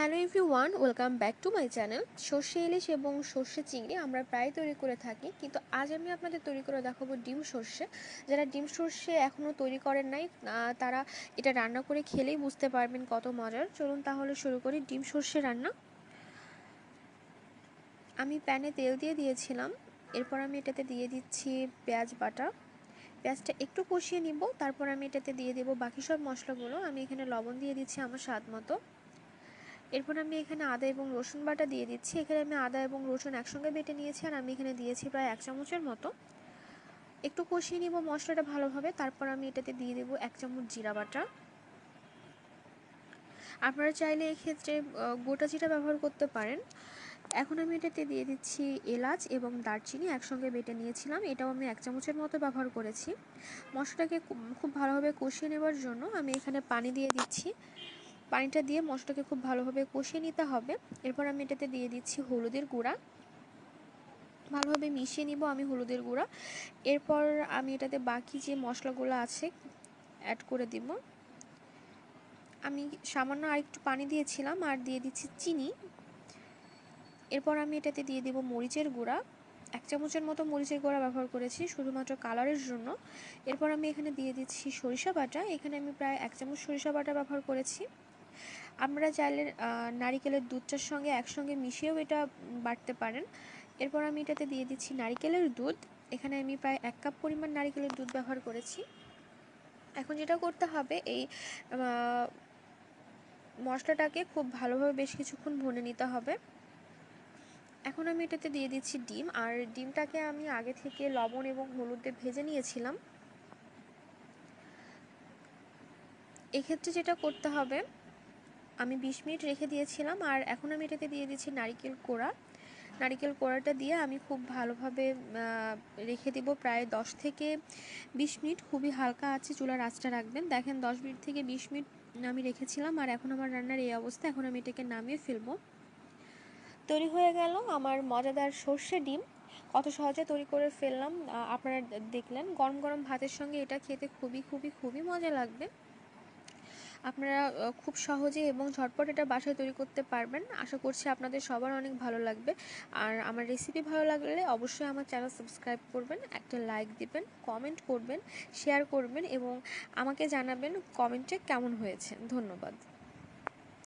hello one welcome back to my channel সর্ষে ইলিশ এবং সর্ষে চিংড়ি আমরা প্রায় তৈরি করে থাকি কিন্তু আজ আমি আপনাদের তৈরি করে দেখাবো ডিম সর্ষে যারা ডিম সর্ষে এখনও তৈরি করেন নাই তারা এটা রান্না করে খেলেই বুঝতে পারবেন কত মজার চলুন তাহলে শুরু করি ডিম সর্ষে রান্না আমি প্যানে তেল দিয়ে দিয়েছিলাম এরপর আমি এটাতে দিয়ে দিচ্ছি পেঁয়াজ বাটা পেঁয়াজটা একটু কষিয়ে নিব তারপর আমি এটাতে দিয়ে দেবো বাকি সব মশলাগুলো আমি এখানে লবণ দিয়ে দিচ্ছি আমার স্বাদ মতো এরপর আমি এখানে আদা এবং রসুন বাটা দিয়ে দিচ্ছি এখানে আমি আদা এবং রসুন একসঙ্গে বেটে নিয়েছি আর আমি এখানে দিয়েছি প্রায় এক চামচের মতো একটু কষিয়ে নিব মশলাটা ভালোভাবে তারপর আমি এটাতে দিয়ে দেবো এক চামচ জিরা বাটা আপনারা চাইলে এক্ষেত্রে গোটা জিরা ব্যবহার করতে পারেন এখন আমি এটাতে দিয়ে দিচ্ছি এলাচ এবং দারচিনি একসঙ্গে বেটে নিয়েছিলাম এটাও আমি এক চামচের মতো ব্যবহার করেছি মশলাটাকে খুব ভালোভাবে কষিয়ে নেবার জন্য আমি এখানে পানি দিয়ে দিচ্ছি পানিটা দিয়ে মশলাটাকে খুব ভালোভাবে কষিয়ে নিতে হবে এরপর আমি এটাতে দিয়ে দিচ্ছি হলুদের গুঁড়া ভালোভাবে মিশিয়ে নিব আমি হলুদের গুঁড়া এরপর আমি এটাতে বাকি যে মশলাগুলো আছে অ্যাড করে দিব আমি সামান্য আরেকটু পানি দিয়েছিলাম আর দিয়ে দিচ্ছি চিনি এরপর আমি এটাতে দিয়ে দিব মরিচের গুঁড়া এক চামচের মতো মরিচের গুঁড়া ব্যবহার করেছি শুধুমাত্র কালারের জন্য এরপর আমি এখানে দিয়ে দিচ্ছি সরিষা বাটা এখানে আমি প্রায় এক চামচ সরিষা বাটা ব্যবহার করেছি আমরা চাইলে নারিকেলের দুধটার সঙ্গে একসঙ্গে মিশিয়েও এটা বাটতে পারেন এরপর আমি এটাতে দিয়ে দিচ্ছি নারিকেলের দুধ এখানে আমি প্রায় এক কাপ পরিমাণ নারিকেলের দুধ ব্যবহার করেছি এখন যেটা করতে হবে এই মশলাটাকে খুব ভালোভাবে বেশ কিছুক্ষণ ভুনে নিতে হবে এখন আমি এটাতে দিয়ে দিচ্ছি ডিম আর ডিমটাকে আমি আগে থেকে লবণ এবং হলুদে ভেজে নিয়েছিলাম এক্ষেত্রে যেটা করতে হবে আমি বিশ মিনিট রেখে দিয়েছিলাম আর এখন আমি এটাতে দিয়ে দিচ্ছি নারিকেল কোড়া নারিকেল কোড়াটা দিয়ে আমি খুব ভালোভাবে রেখে দিব প্রায় দশ থেকে বিশ মিনিট খুবই হালকা আছে চুলার আঁচটা রাখবেন দেখেন দশ মিনিট থেকে বিশ মিনিট আমি রেখেছিলাম আর এখন আমার রান্নার এই অবস্থা এখন আমি এটাকে নামিয়ে ফেলবো তৈরি হয়ে গেল আমার মজাদার সর্ষে ডিম কত সহজে তৈরি করে ফেললাম আপনারা দেখলেন গরম গরম ভাতের সঙ্গে এটা খেতে খুবই খুবই খুবই মজা লাগবে আপনারা খুব সহজে এবং ঝটপট এটা বাসায় তৈরি করতে পারবেন আশা করছি আপনাদের সবার অনেক ভালো লাগবে আর আমার রেসিপি ভালো লাগলে অবশ্যই আমার চ্যানেল সাবস্ক্রাইব করবেন একটা লাইক দিবেন কমেন্ট করবেন শেয়ার করবেন এবং আমাকে জানাবেন কমেন্টে কেমন হয়েছে ধন্যবাদ